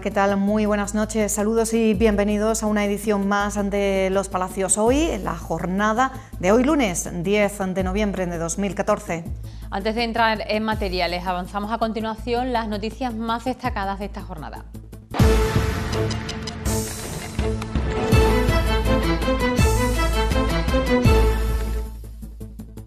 ¿qué tal? Muy buenas noches, saludos y bienvenidos a una edición más de Los Palacios Hoy, la jornada de hoy lunes 10 de noviembre de 2014. Antes de entrar en materiales, avanzamos a continuación las noticias más destacadas de esta jornada.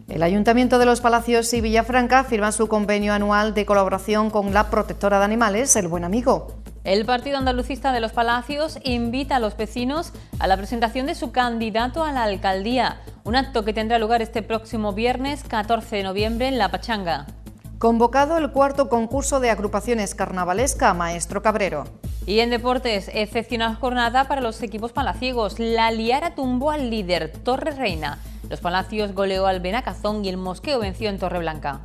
El Ayuntamiento de los Palacios y Villafranca firma su convenio anual de colaboración con la protectora de animales, El Buen Amigo. El Partido Andalucista de los Palacios invita a los vecinos a la presentación de su candidato a la alcaldía, un acto que tendrá lugar este próximo viernes 14 de noviembre en La Pachanga. Convocado el cuarto concurso de agrupaciones carnavalesca Maestro Cabrero. Y en deportes, excepcional jornada para los equipos palaciegos. La Liara tumbó al líder Torre Reina. Los Palacios goleó al Benacazón y el Mosqueo venció en Torreblanca.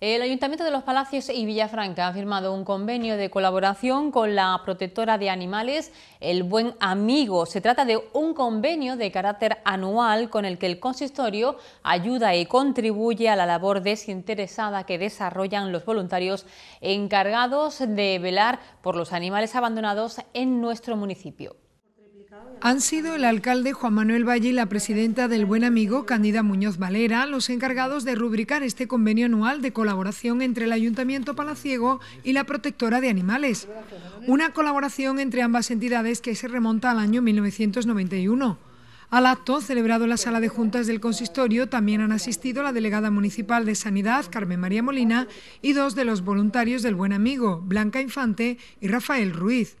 El Ayuntamiento de los Palacios y Villafranca ha firmado un convenio de colaboración con la protectora de animales, El Buen Amigo. Se trata de un convenio de carácter anual con el que el consistorio ayuda y contribuye a la labor desinteresada que desarrollan los voluntarios encargados de velar por los animales abandonados en nuestro municipio. Han sido el alcalde Juan Manuel Valle y la presidenta del Buen Amigo, Candida Muñoz Valera, los encargados de rubricar este convenio anual de colaboración entre el Ayuntamiento Palaciego y la Protectora de Animales. Una colaboración entre ambas entidades que se remonta al año 1991. Al acto, celebrado en la sala de juntas del consistorio, también han asistido la delegada municipal de Sanidad, Carmen María Molina, y dos de los voluntarios del Buen Amigo, Blanca Infante y Rafael Ruiz.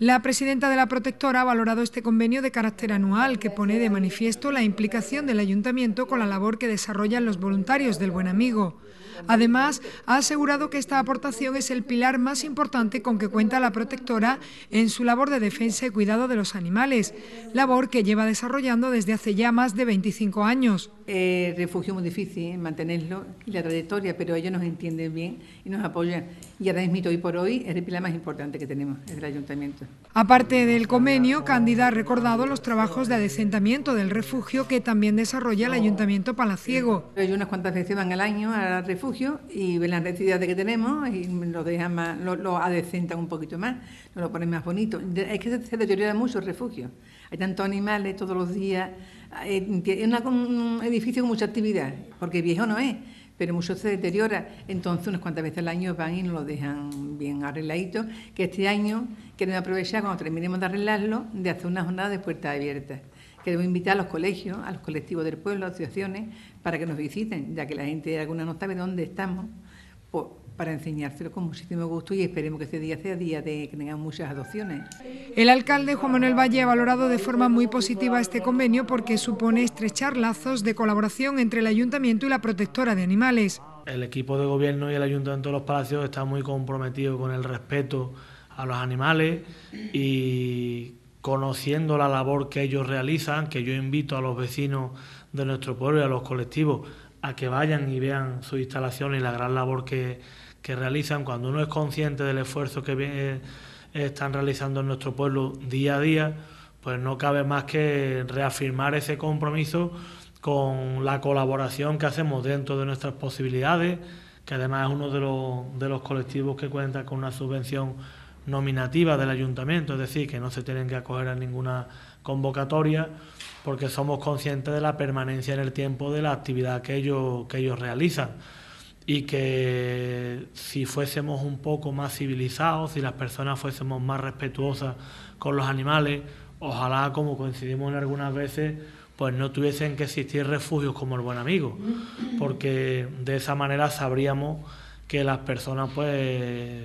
La presidenta de la protectora ha valorado este convenio de carácter anual que pone de manifiesto la implicación del ayuntamiento con la labor que desarrollan los voluntarios del Buen Amigo. Además, ha asegurado que esta aportación es el pilar más importante con que cuenta la protectora en su labor de defensa y cuidado de los animales, labor que lleva desarrollando desde hace ya más de 25 años. Eh, refugio muy difícil eh, mantenerlo y la trayectoria, pero ellos nos entienden bien y nos apoyan. Y además mi hoy por hoy, es el pilar más importante que tenemos, es el ayuntamiento. Aparte del convenio, Cándida ha recordado los trabajos de adecentamiento del refugio que también desarrolla el ayuntamiento palaciego. "...hay unas cuantas veces van al año al refugio y ven las necesidades que tenemos y lo, dejan más, lo, adecentan un poquito más, lo ponen más bonito. Es que se deteriora mucho el refugio. Hay tantos animales todos los días eh, es un edificio con mucha actividad, porque viejo no es, pero mucho se deteriora. Entonces, unas cuantas veces al año van y nos lo dejan bien arregladito, que este año queremos aprovechar, cuando terminemos de arreglarlo, de hacer una jornada de puertas abiertas. Queremos invitar a los colegios, a los colectivos del pueblo, a asociaciones, para que nos visiten, ya que la gente de alguna no sabe dónde estamos para enseñárselo con muchísimo gusto y esperemos que este día sea día de que tengan muchas adopciones. El alcalde Juan Manuel Valle ha valorado de forma muy positiva este convenio porque supone estrechar lazos de colaboración entre el ayuntamiento y la protectora de animales. El equipo de gobierno y el ayuntamiento de los Palacios está muy comprometido con el respeto a los animales y conociendo la labor que ellos realizan, que yo invito a los vecinos de nuestro pueblo y a los colectivos a que vayan y vean su instalación... y la gran labor que, que realizan cuando uno es consciente del esfuerzo que eh, están realizando en nuestro pueblo día a día, pues no cabe más que reafirmar ese compromiso con la colaboración que hacemos dentro de nuestras posibilidades, que además es uno de los, colectivos que cuenta con una subvención nominativa del ayuntamiento, es decir, que no se tienen que acoger a ninguna convocatoria, porque somos conscientes de la permanencia en el tiempo de la actividad que ellos realizan y que si fuésemos un poco más civilizados, si las personas fuésemos más respetuosas con los animales, ojalá, como coincidimos en algunas veces, pues no tuviesen que existir refugios como el buen amigo, porque de esa manera sabríamos que las personas pues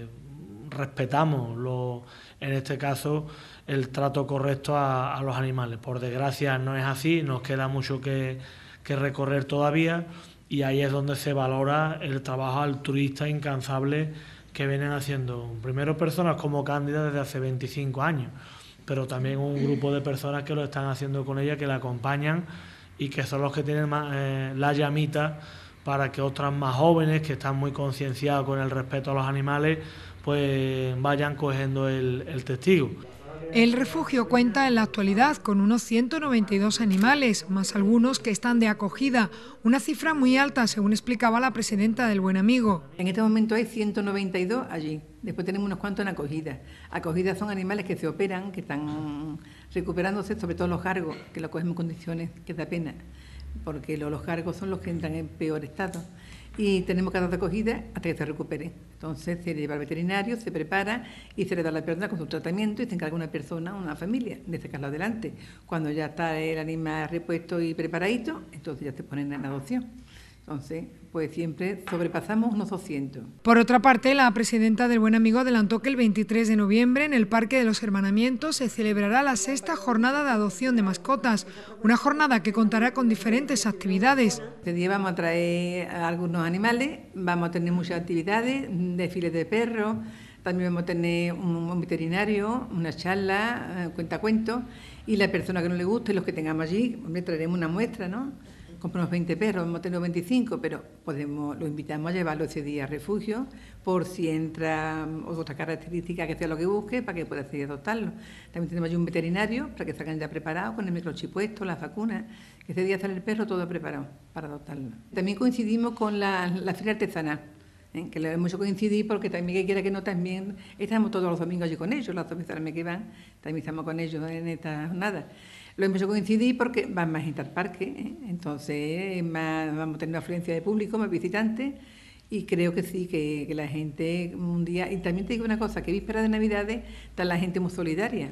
respetamos lo, en este caso el trato correcto a, los animales. Por desgracia no es así, nos queda mucho que, que recorrer todavía y ahí es donde se valora el trabajo altruista incansable que vienen haciendo primero personas como Cándida desde hace 25 años, pero también un grupo de personas que lo están haciendo con ella, que la acompañan y que son los que tienen eh, la llamita para que otras más jóvenes que están muy concienciadas con el respeto a los animales, pues vayan cogiendo el testigo. El refugio cuenta en la actualidad con unos 192 animales, más algunos que están de acogida, una cifra muy alta, según explicaba la presidenta del Buen Amigo. En este momento hay 192 allí, después tenemos unos cuantos en acogida. Acogida son animales que se operan, que están recuperándose, sobre todo los cargos, que los cogemos en condiciones que da pena, porque los cargos son los que entran en peor estado y tenemos que dar acogida hasta que se recupere. Entonces se le lleva al veterinario, se prepara y se le da la persona con su tratamiento y se encarga una persona, una familia, de sacarlo adelante. Cuando ya está el animal repuesto y preparadito, entonces ya se ponen en adopción. Entonces, pues siempre sobrepasamos unos 200. Por otra parte, la presidenta del Buen Amigo adelantó que el 23 de noviembre en el Parque de los Hermanamientos se celebrará la sexta jornada de adopción de mascotas, una jornada que contará con diferentes actividades. Este día vamos a traer algunos animales, vamos a tener muchas actividades, desfiles de perros, también vamos a tener un, veterinario, una charla, eh, cuentacuentos, y la persona que no le guste, los que tengamos allí, le traeremos una muestra, ¿no? compramos 20 perros, hemos tenido 25, pero podemos, lo invitamos a llevarlo ese día a refugio por si entra mm, otra característica que sea lo que busque para que pueda seguir adoptarlo. También tenemos un veterinario para que salgan ya preparados con el microchip puesto, las vacunas, que ese día sale el perro todo preparado para adoptarlo. También coincidimos con la, la feria artesanal que lo hemos coincidido porque también que quiera que no también estamos todos los domingos allí con ellos, las dos veces que van, también estamos con ellos en esta nada Lo hemos coincidido porque van más gente al parque, ¿eh? entonces más, vamos a tener una afluencia de público, más visitantes, y creo que sí, que, la gente un día, y también te digo una cosa, que víspera de Navidades está la gente muy solidaria.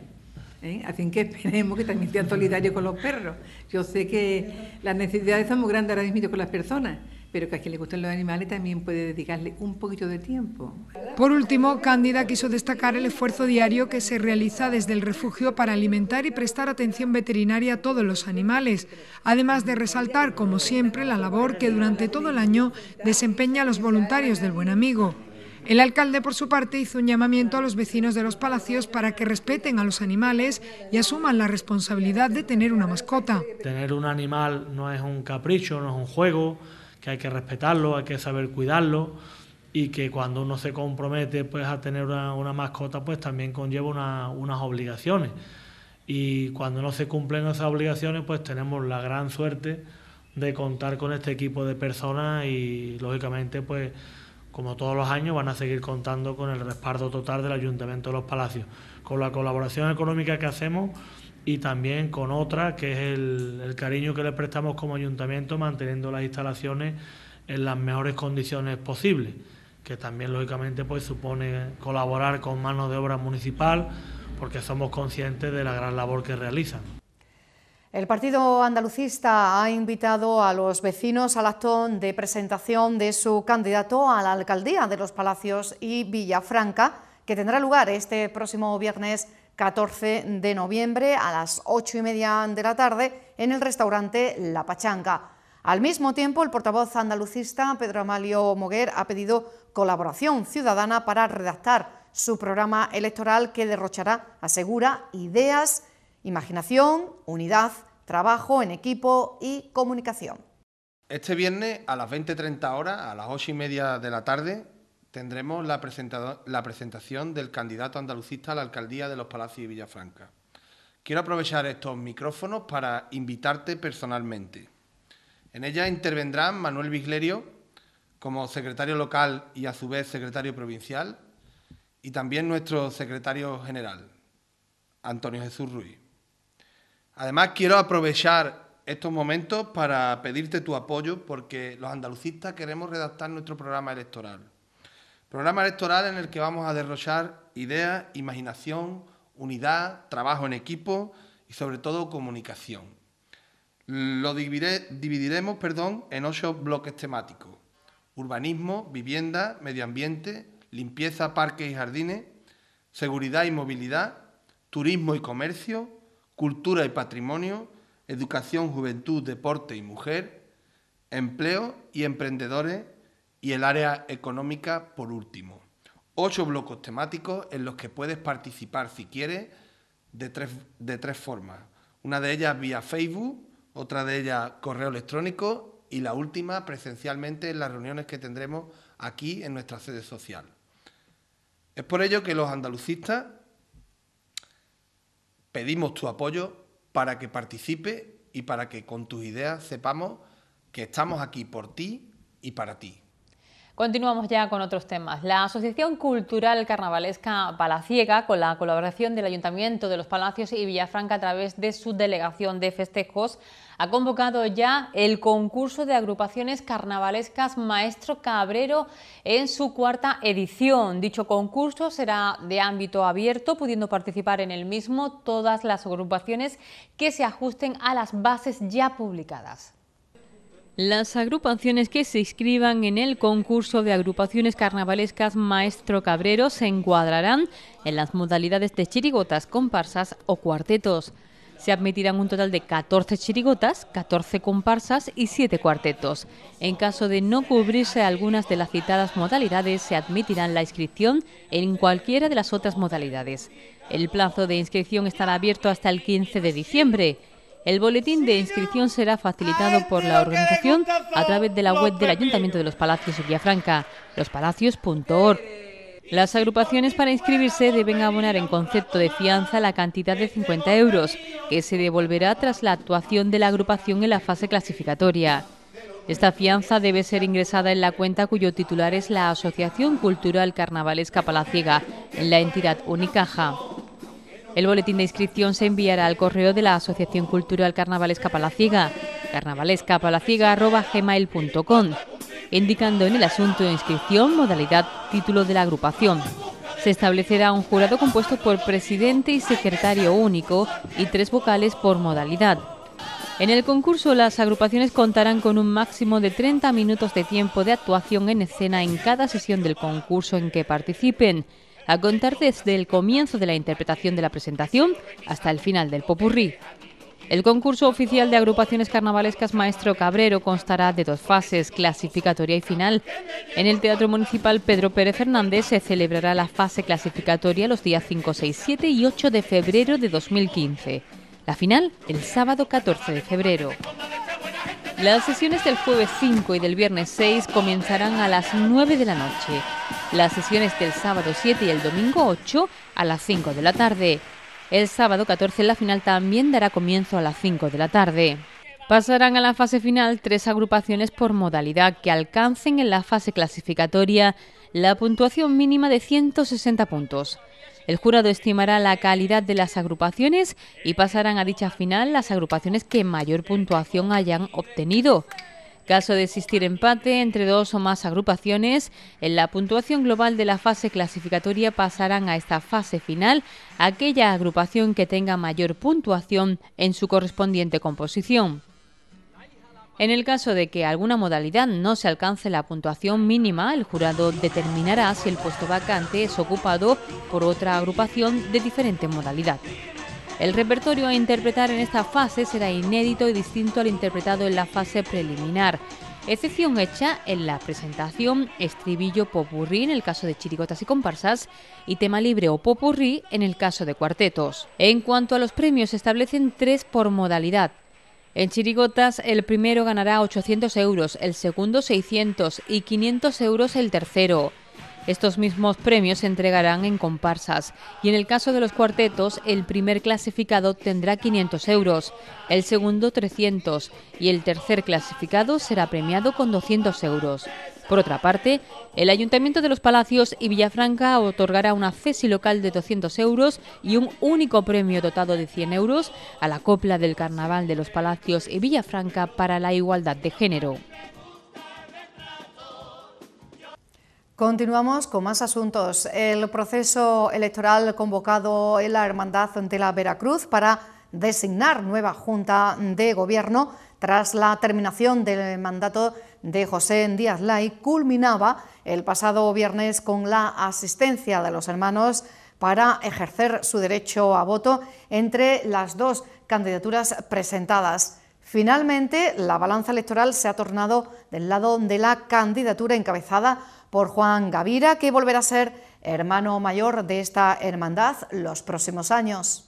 ¿eh? Así que esperemos que también sean solidarios con los perros. Yo sé que las necesidades son muy grandes ahora mismo con las personas, pero que a quien le gustan los animales también puede dedicarle un poquito de tiempo. Por último, Cándida quiso destacar el esfuerzo diario que se realiza desde el refugio para alimentar y prestar atención veterinaria a todos los animales, además de resaltar, como siempre, la labor que durante todo el año desempeña los voluntarios del Buen Amigo. El alcalde, por su parte, hizo un llamamiento a los vecinos de los palacios para que respeten a los animales y asuman la responsabilidad de tener una mascota. Tener un animal no es un capricho, no es un juego, que hay que respetarlo, hay que saber cuidarlo y que cuando uno se compromete pues a tener una, mascota pues también conlleva unas obligaciones y cuando no se cumplen esas obligaciones pues tenemos la gran suerte de contar con este equipo de personas y lógicamente pues como todos los años van a seguir contando con el respaldo total del Ayuntamiento de los Palacios con la colaboración económica que hacemos y también con otra, que es el, cariño que le prestamos como ayuntamiento manteniendo las instalaciones en las mejores condiciones posibles, que también lógicamente pues supone colaborar con mano de obra municipal porque somos conscientes de la gran labor que realizan. El Partido Andalucista ha invitado a los vecinos al acto de presentación de su candidato a la alcaldía de Los Palacios y Villafranca, que tendrá lugar este próximo viernes 14 de noviembre a las 8 y media de la tarde en el restaurante La Pachanca. Al mismo tiempo, el portavoz andalucista Pedro Amalio Moguer ha pedido colaboración ciudadana para redactar su programa electoral que derrochará, asegura, ideas, imaginación, unidad, trabajo en equipo y comunicación. Este viernes a las 20.30 horas, a las 8 y media de la tarde, tendremos la, presentación del candidato andalucista a la alcaldía de los Palacios y Villafranca. Quiero aprovechar estos micrófonos para invitarte personalmente. En ella intervendrán Manuel Viglerio como secretario local y a su vez secretario provincial y también nuestro secretario general, Antonio Jesús Ruiz. Además, quiero aprovechar estos momentos para pedirte tu apoyo porque los andalucistas queremos redactar nuestro programa electoral Programa electoral en el que vamos a derrochar ideas, imaginación, unidad, trabajo en equipo y sobre todo comunicación. Lo dividiremos perdón, en ocho bloques temáticos. Urbanismo, vivienda, medio ambiente, limpieza, parques y jardines, seguridad y movilidad, turismo y comercio, cultura y patrimonio, educación, juventud, deporte y mujer, empleo y emprendedores y el área económica por último. Ocho bloques temáticos en los que puedes participar si quieres de tres, de tres formas. Una de ellas vía Facebook, otra de ellas correo electrónico y la última presencialmente en las reuniones que tendremos aquí en nuestra sede social. Es por ello que los andalucistas pedimos tu apoyo para que participe y para que con tus ideas sepamos que estamos aquí por ti y para ti. Continuamos ya con otros temas. La Asociación Cultural Carnavalesca Palaciega, con la colaboración del Ayuntamiento de los Palacios y Villafranca a través de su delegación de festejos, ha convocado ya el concurso de agrupaciones carnavalescas Maestro Cabrero en su cuarta edición. Dicho concurso será de ámbito abierto, pudiendo participar en el mismo todas las agrupaciones que se ajusten a las bases ya publicadas. Las agrupaciones que se inscriban en el concurso de agrupaciones carnavalescas Maestro Cabrero se encuadrarán en las modalidades de chirigotas, comparsas o cuartetos. Se admitirán un total de 14 chirigotas, 14 comparsas y 7 cuartetos. En caso de no cubrirse algunas de las citadas modalidades, se admitirán la inscripción en cualquiera de las otras modalidades. El plazo de inscripción estará abierto hasta el 15 de diciembre. El boletín de inscripción será facilitado por la organización a través de la web del Ayuntamiento de los Palacios y Villafranca, lospalacios.org. Las agrupaciones para inscribirse deben abonar en concepto de fianza la cantidad de 50 euros, que se devolverá tras la actuación de la agrupación en la fase clasificatoria. Esta fianza debe ser ingresada en la cuenta cuyo titular es la Asociación Cultural Carnavalesca Palaciega, en la entidad Unicaja. El boletín de inscripción se enviará al correo de la Asociación Cultural Carnavalesca Palaciga, carnavalescapalaciga.com, indicando en el asunto de inscripción modalidad título de la agrupación. Se establecerá un jurado compuesto por presidente y secretario único y tres vocales por modalidad. En el concurso las agrupaciones contarán con un máximo de 30 minutos de tiempo de actuación en escena en cada sesión del concurso en que participen a contar desde el comienzo de la interpretación de la presentación hasta el final del popurrí. El concurso oficial de agrupaciones carnavalescas Maestro Cabrero constará de dos fases, clasificatoria y final. En el Teatro Municipal Pedro Pérez Fernández se celebrará la fase clasificatoria los días 5, 6, 7 y 8 de febrero de 2015. La final el sábado 14 de febrero. Las sesiones del jueves 5 y del viernes 6 comenzarán a las 9 de la noche. Las sesiones del sábado 7 y el domingo 8 a las 5 de la tarde. El sábado 14 la final también dará comienzo a las 5 de la tarde. Pasarán a la fase final tres agrupaciones por modalidad que alcancen en la fase clasificatoria la puntuación mínima de 160 puntos. El jurado estimará la calidad de las agrupaciones y pasarán a dicha final las agrupaciones que mayor puntuación hayan obtenido. Caso de existir empate entre dos o más agrupaciones, en la puntuación global de la fase clasificatoria pasarán a esta fase final aquella agrupación que tenga mayor puntuación en su correspondiente composición. En el caso de que alguna modalidad no se alcance la puntuación mínima, el jurado determinará si el puesto vacante es ocupado por otra agrupación de diferente modalidad. El repertorio a interpretar en esta fase será inédito y distinto al interpretado en la fase preliminar. Excepción hecha en la presentación estribillo popurrí en el caso de chirigotas y comparsas y tema libre o popurrí en el caso de cuartetos. En cuanto a los premios, se establecen tres por modalidad. En chirigotas, el primero ganará 800 euros, el segundo 600 y 500 euros el tercero. Estos mismos premios se entregarán en comparsas y en el caso de los cuartetos, el primer clasificado tendrá 500 euros, el segundo 300 y el tercer clasificado será premiado con 200 euros. Por otra parte, el Ayuntamiento de los Palacios y Villafranca otorgará una cesi local de 200 euros y un único premio dotado de 100 euros a la copla del Carnaval de los Palacios y Villafranca para la igualdad de género. Continuamos con más asuntos. El proceso electoral convocado en la Hermandad de la Veracruz para designar nueva Junta de Gobierno tras la terminación del mandato de José Díaz lay culminaba el pasado viernes con la asistencia de los hermanos para ejercer su derecho a voto entre las dos candidaturas presentadas. Finalmente, la balanza electoral se ha tornado del lado de la candidatura encabezada por Juan Gavira, que volverá a ser hermano mayor de esta hermandad los próximos años.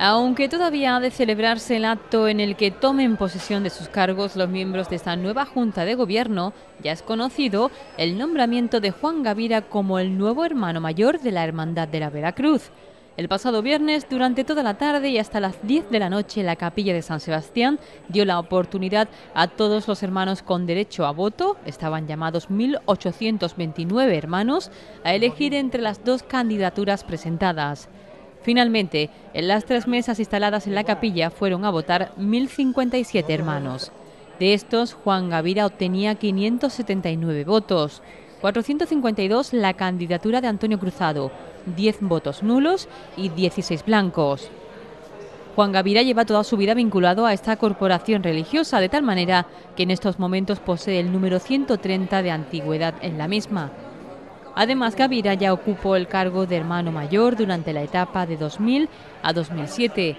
Aunque todavía ha de celebrarse el acto en el que tomen posesión de sus cargos los miembros de esta nueva Junta de Gobierno, ya es conocido el nombramiento de Juan Gavira como el nuevo hermano mayor de la Hermandad de la Veracruz. El pasado viernes, durante toda la tarde y hasta las 10 de la noche, la capilla de San Sebastián dio la oportunidad a todos los hermanos con derecho a voto, estaban llamados 1.829 hermanos, a elegir entre las dos candidaturas presentadas. Finalmente, en las tres mesas instaladas en la capilla fueron a votar 1.057 hermanos. De estos, Juan Gavira obtenía 579 votos, 452 la candidatura de Antonio Cruzado, 10 votos nulos y 16 blancos. Juan Gavira lleva toda su vida vinculado a esta corporación religiosa, de tal manera que en estos momentos posee el número 130 de antigüedad en la misma. Además, Gavira ya ocupó el cargo de hermano mayor durante la etapa de 2000 a 2007.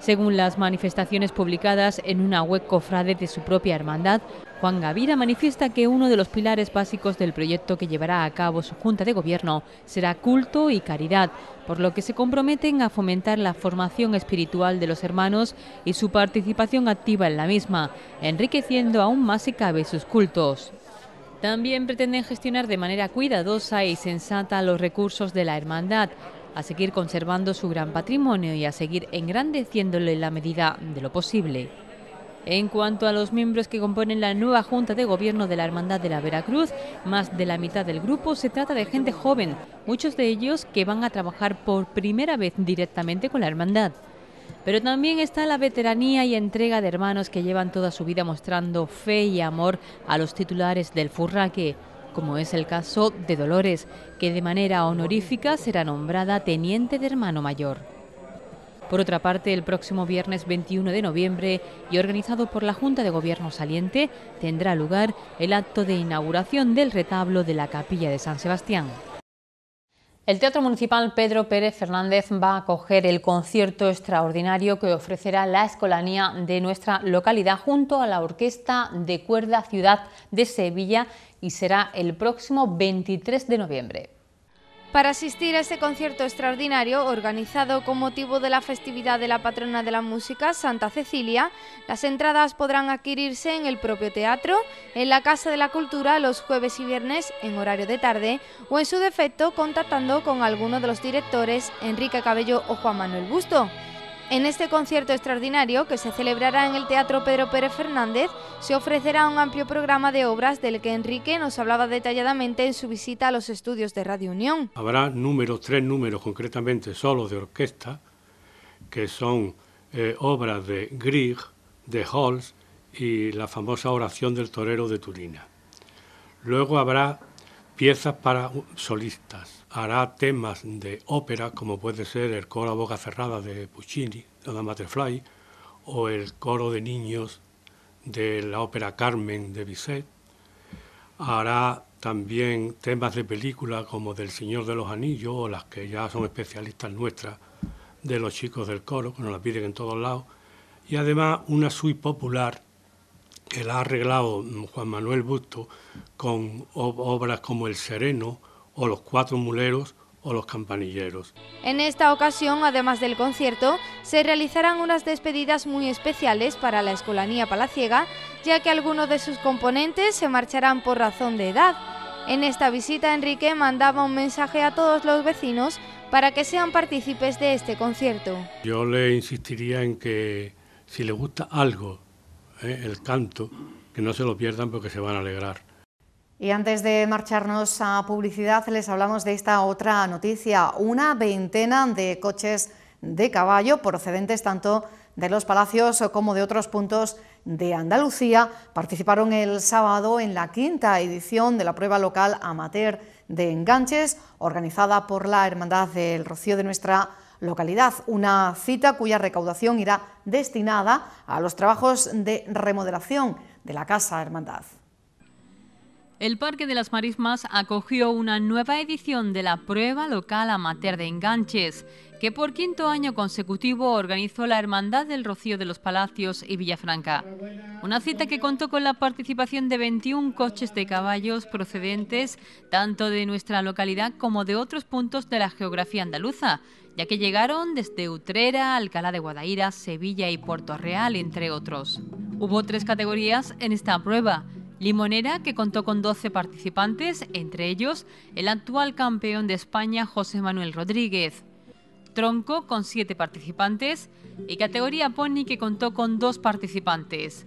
Según las manifestaciones publicadas en una web cofrade de su propia hermandad, Juan Gavira manifiesta que uno de los pilares básicos del proyecto que llevará a cabo su Junta de Gobierno será culto y caridad, por lo que se comprometen a fomentar la formación espiritual de los hermanos y su participación activa en la misma, enriqueciendo aún más si cabe sus cultos. También pretenden gestionar de manera cuidadosa y sensata los recursos de la hermandad, a seguir conservando su gran patrimonio y a seguir engrandeciéndolo en la medida de lo posible. En cuanto a los miembros que componen la nueva Junta de Gobierno de la Hermandad de la Veracruz, más de la mitad del grupo se trata de gente joven, muchos de ellos que van a trabajar por primera vez directamente con la Hermandad. Pero también está la veteranía y entrega de hermanos que llevan toda su vida mostrando fe y amor a los titulares del furraque, como es el caso de Dolores, que de manera honorífica será nombrada teniente de hermano mayor. Por otra parte, el próximo viernes 21 de noviembre y organizado por la Junta de Gobierno saliente, tendrá lugar el acto de inauguración del retablo de la Capilla de San Sebastián. El Teatro Municipal Pedro Pérez Fernández va a acoger el concierto extraordinario que ofrecerá la Escolanía de nuestra localidad junto a la Orquesta de Cuerda Ciudad de Sevilla y será el próximo 23 de noviembre para asistir a este concierto extraordinario organizado con motivo de la festividad de la patrona de la música, Santa Cecilia. Las entradas podrán adquirirse en el propio teatro, en la Casa de la Cultura los jueves y viernes en horario de tarde o en su defecto contactando con alguno de los directores Enrique Cabello o Juan Manuel Busto. En este concierto extraordinario, que se celebrará en el Teatro Pedro Pérez Fernández, se ofrecerá un amplio programa de obras del que Enrique nos hablaba detalladamente en su visita a los estudios de Radio Unión. Habrá números, tres números concretamente, solos de orquesta, que son eh, obras de Grieg, de Holz y la famosa oración del torero de Turina. Luego habrá piezas para solistas, hará temas de ópera, como puede ser el coro a boca cerrada de Puccini, Donna Butterfly, o el coro de niños de la ópera Carmen de Bizet. Hará también temas de película como del Señor de los Anillos, o las que ya son especialistas nuestras, de los chicos del coro, que nos la piden en todos lados. Y además una suite popular que la ha arreglado Juan Manuel Busto con obras como El Sereno, o los cuatro muleros o los campanilleros. En esta ocasión, además del concierto, se realizarán unas despedidas muy especiales para la Escolanía Palaciega, ya que algunos de sus componentes se marcharán por razón de edad. En esta visita, Enrique mandaba un mensaje a todos los vecinos para que sean partícipes de este concierto. Yo le insistiría en que si le gusta algo, eh, el canto, que no se lo pierdan porque se van a alegrar. Y antes de marcharnos a publicidad, les hablamos de esta otra noticia. Una veintena de coches de caballo procedentes tanto de los palacios como de otros puntos de Andalucía participaron el sábado en la quinta edición de la prueba local amateur de enganches organizada por la Hermandad del Rocío de nuestra localidad, una cita cuya recaudación irá destinada a los trabajos de remodelación de la Casa Hermandad. El Parque de las Marismas acogió una nueva edición de la prueba local amateur de enganches, que por quinto año consecutivo organizó la Hermandad del Rocío de los Palacios y Villafranca. Una cita que contó con la participación de 21 coches de caballos procedentes tanto de nuestra localidad como de otros puntos de la geografía andaluza, ya que llegaron desde Utrera, Alcalá de Guadaira, Sevilla y Puerto Real, entre otros. Hubo tres categorías en esta prueba Limonera, que contó con 12 participantes, entre ellos el actual campeón de España José Manuel Rodríguez. Tronco, con 7 participantes, y categoría Pony, que contó con 2 participantes.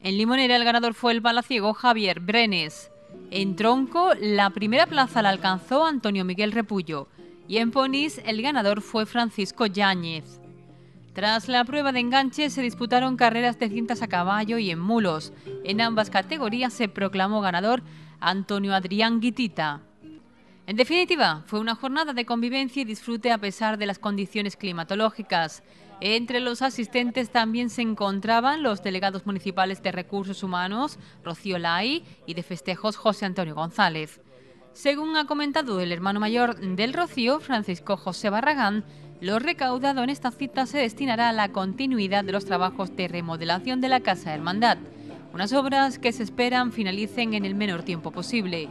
En Limonera el ganador fue el palaciego Javier Brenes. En Tronco la primera plaza la alcanzó Antonio Miguel Repullo y en Ponis el ganador fue Francisco Yáñez. Tras la prueba de enganche se disputaron carreras de cintas a caballo y en mulos. En ambas categorías se proclamó ganador Antonio Adrián Guitita. En definitiva, fue una jornada de convivencia y disfrute a pesar de las condiciones climatológicas. Entre los asistentes también se encontraban los delegados municipales de Recursos Humanos, Rocío Lai, y de festejos José Antonio González. Según ha comentado el hermano mayor del Rocío, Francisco José Barragán, lo recaudado en esta cita se destinará a la continuidad de los trabajos de remodelación de la Casa Hermandad, unas obras que se esperan finalicen en el menor tiempo posible.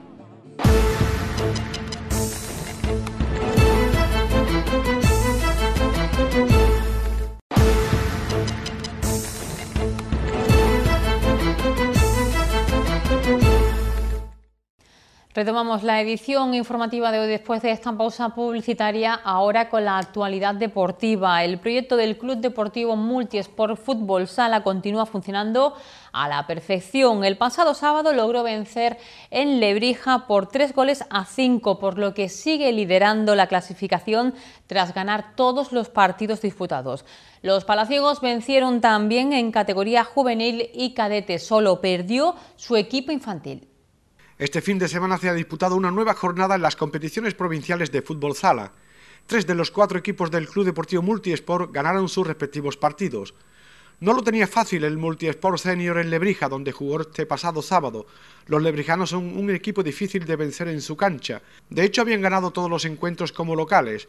Retomamos la edición informativa de hoy después de esta pausa publicitaria, ahora con la actualidad deportiva. El proyecto del Club Deportivo Multisport Fútbol Sala continúa funcionando a la perfección. El pasado sábado logró vencer en Lebrija por tres goles a cinco, por lo que sigue liderando la clasificación tras ganar todos los partidos disputados. Los palaciegos vencieron también en categoría juvenil y cadete, solo perdió su equipo infantil. Este fin de semana se ha disputado una nueva jornada en las competiciones provinciales de fútbol sala. Tres de los cuatro equipos del Club Deportivo Multiesport ganaron sus respectivos partidos. No lo tenía fácil el Multiesport Senior en Lebrija, donde jugó este pasado sábado. Los lebrijanos son un equipo difícil de vencer en su cancha. De hecho, habían ganado todos los encuentros como locales.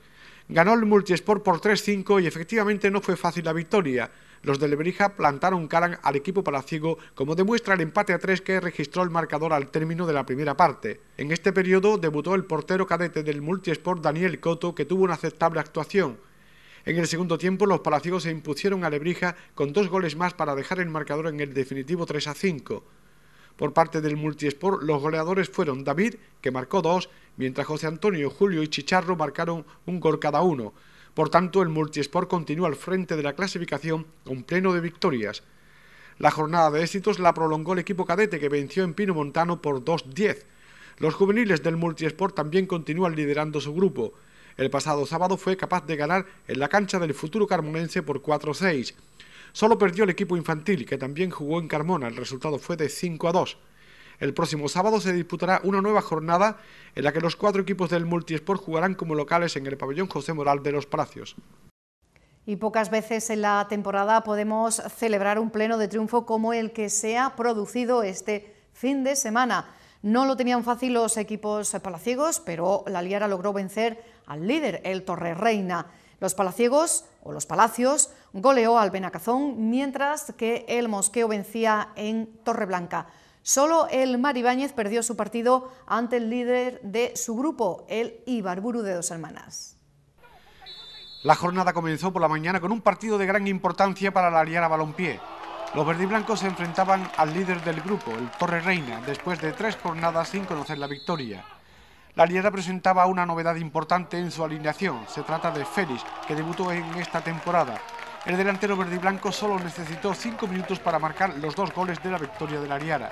Ganó el Multiesport por 3-5 y efectivamente no fue fácil la victoria. Los de Lebrija plantaron cara al equipo palaciego, como demuestra el empate a tres que registró el marcador al término de la primera parte. En este periodo debutó el portero cadete del Multisport Daniel Coto, que tuvo una aceptable actuación. En el segundo tiempo, los palacigos se impusieron a Lebrija con dos goles más para dejar el marcador en el definitivo 3 a 5. Por parte del Multisport, los goleadores fueron David, que marcó dos, mientras José Antonio, Julio y Chicharro marcaron un gol cada uno. Por tanto, el Multisport continúa al frente de la clasificación con pleno de victorias. La jornada de éxitos la prolongó el equipo cadete que venció en Pino Montano por 2-10. Los juveniles del Multisport también continúan liderando su grupo. El pasado sábado fue capaz de ganar en la cancha del futuro carmonense por 4-6. Solo perdió el equipo infantil, que también jugó en Carmona. El resultado fue de 5 2. El próximo sábado se disputará una nueva jornada en la que los cuatro equipos del Multisport jugarán como locales en el pabellón José Moral de los Palacios. Y pocas veces en la temporada podemos celebrar un pleno de triunfo como el que se ha producido este fin de semana. No lo tenían fácil los equipos palaciegos, pero la Liara logró vencer al líder, el Torre Reina. Los palaciegos, o los palacios, goleó al Benacazón, mientras que el Mosqueo vencía en Torreblanca. Solo el Maribáñez perdió su partido ante el líder de su grupo, el Ibarburu de Dos Hermanas. La jornada comenzó por la mañana con un partido de gran importancia para la Ariara Balompié. Los verdiblancos se enfrentaban al líder del grupo, el Torre Reina, después de tres jornadas sin conocer la victoria. La Ariara presentaba una novedad importante en su alineación. Se trata de Félix, que debutó en esta temporada. El delantero verdiblanco solo necesitó cinco minutos para marcar los dos goles de la victoria de la Ariara.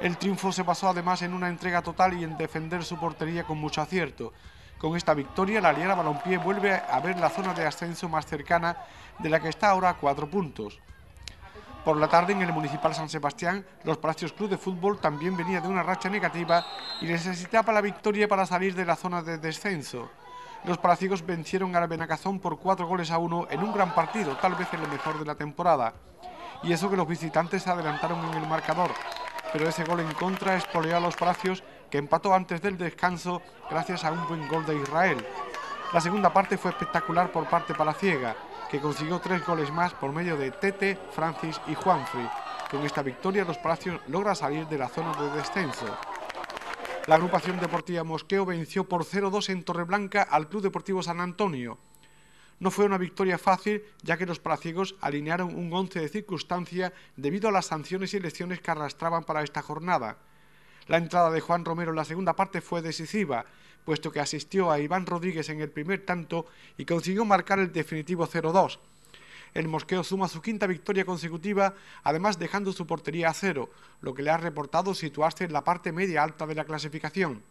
El triunfo se basó además en una entrega total y en defender su portería con mucho acierto. Con esta victoria, la Liera Balompié vuelve a ver la zona de ascenso más cercana, de la que está ahora a cuatro puntos. Por la tarde, en el Municipal San Sebastián, los Palacios Club de Fútbol también venía de una racha negativa y necesitaba la victoria para salir de la zona de descenso. Los palacios vencieron a la Benacazón por cuatro goles a uno en un gran partido, tal vez en mejor de la temporada. Y eso que los visitantes se adelantaron en el marcador, pero ese gol en contra espoleó a los Palacios, que empató antes del descanso gracias a un buen gol de Israel. La segunda parte fue espectacular por parte palaciega, que consiguió tres goles más por medio de Tete, Francis y Juanfrey. Con esta victoria los Palacios logra salir de la zona de descenso. La agrupación deportiva Mosqueo venció por 0-2 en Torreblanca al Club Deportivo San Antonio. No fue una victoria fácil, ya que los palaciegos alinearon un once de circunstancia debido a las sanciones y lesiones que arrastraban para esta jornada. La entrada de Juan Romero en la segunda parte fue decisiva, puesto que asistió a Iván Rodríguez en el primer tanto y consiguió marcar el definitivo 0-2. El Mosqueo suma su quinta victoria consecutiva, además dejando su portería a cero, lo que le ha reportado situarse en la parte media alta de la clasificación.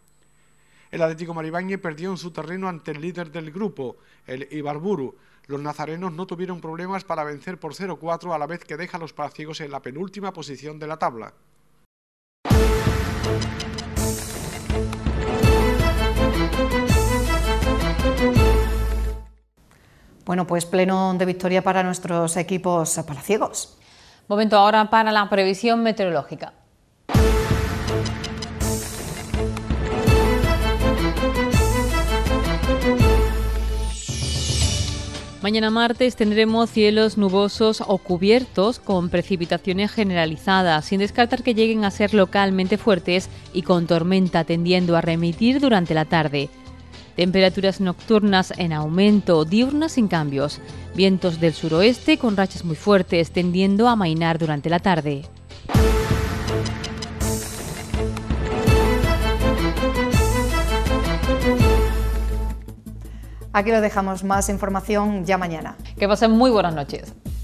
El Atlético Maribañe perdió en su terreno ante el líder del grupo, el Ibarburu. Los nazarenos no tuvieron problemas para vencer por 0-4 a la vez que deja a los palaciegos en la penúltima posición de la tabla. Bueno, pues pleno de victoria para nuestros equipos palaciegos. Momento ahora para la previsión meteorológica. Mañana martes tendremos cielos nubosos o cubiertos con precipitaciones generalizadas, sin descartar que lleguen a ser localmente fuertes y con tormenta tendiendo a remitir durante la tarde. Temperaturas nocturnas en aumento, diurnas sin cambios. Vientos del suroeste con rachas muy fuertes tendiendo a mainar durante la tarde. Aquí lo dejamos. Más información ya mañana. Que pasen muy buenas noches.